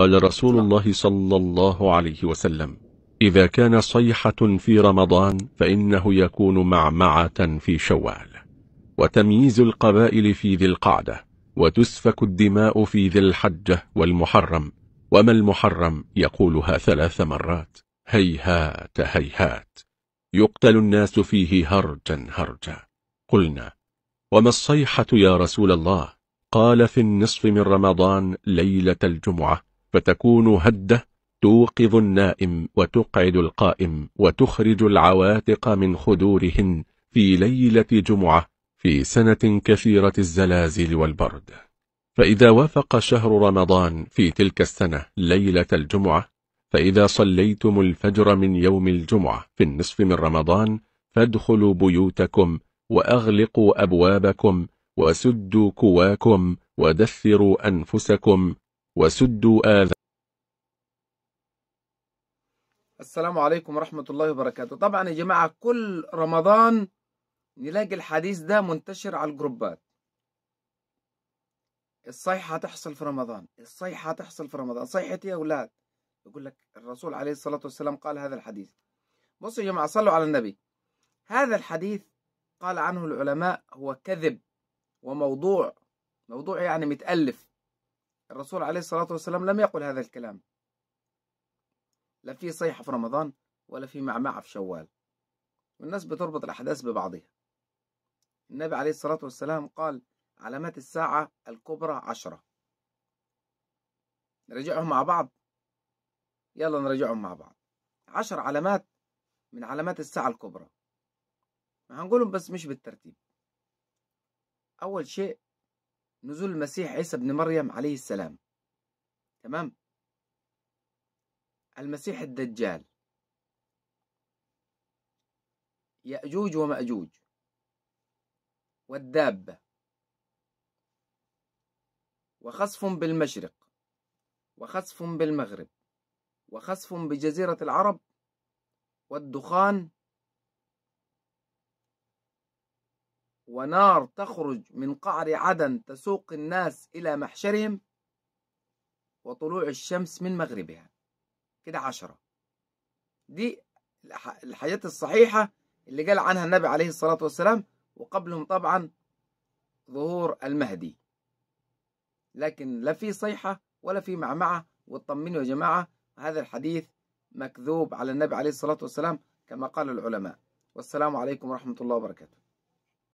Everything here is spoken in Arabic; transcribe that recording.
قال رسول الله صلى الله عليه وسلم إذا كان صيحة في رمضان فإنه يكون معمعة في شوال وتمييز القبائل في ذي القعدة وتسفك الدماء في ذي الحجة والمحرم وما المحرم يقولها ثلاث مرات هيهات هيهات يقتل الناس فيه هرجا هرجا قلنا وما الصيحة يا رسول الله قال في النصف من رمضان ليلة الجمعة فتكون هدة توقظ النائم وتقعد القائم وتخرج العواتق من خدورهن في ليلة جمعة في سنة كثيرة الزلازل والبرد فإذا وافق شهر رمضان في تلك السنة ليلة الجمعة فإذا صليتم الفجر من يوم الجمعة في النصف من رمضان فادخلوا بيوتكم وأغلقوا أبوابكم وسدوا كواكم ودثروا أنفسكم وسدوا آذى السلام عليكم ورحمة الله وبركاته طبعا يا جماعة كل رمضان نلاقي الحديث ده منتشر على الجروبات الصيحة هتحصل في رمضان الصيحة هتحصل في رمضان صيحتي يا أولاد يقول لك الرسول عليه الصلاة والسلام قال هذا الحديث بصوا يا جماعة صلوا على النبي هذا الحديث قال عنه العلماء هو كذب وموضوع موضوع يعني متألف الرسول عليه الصلاة والسلام لم يقل هذا الكلام لا في صيحة في رمضان ولا في معمعة في شوال والناس بتربط الأحداث ببعضها النبي عليه الصلاة والسلام قال علامات الساعة الكبرى عشرة نرجعهم مع بعض يلا نرجعهم مع بعض عشر علامات من علامات الساعة الكبرى هنقولهم بس مش بالترتيب أول شيء نزول المسيح عيسى بن مريم عليه السلام تمام المسيح الدجال يأجوج ومأجوج والدابة وخسف بالمشرق وخسف بالمغرب وخسف بجزيرة العرب والدخان ونار تخرج من قعر عدن تسوق الناس إلى محشرهم وطلوع الشمس من مغربها كده عشرة دي الحاجات الصحيحة اللي قال عنها النبي عليه الصلاة والسلام وقبلهم طبعا ظهور المهدي لكن لا في صيحة ولا في معمعة واطمنوا يا جماعة هذا الحديث مكذوب على النبي عليه الصلاة والسلام كما قال العلماء والسلام عليكم ورحمة الله وبركاته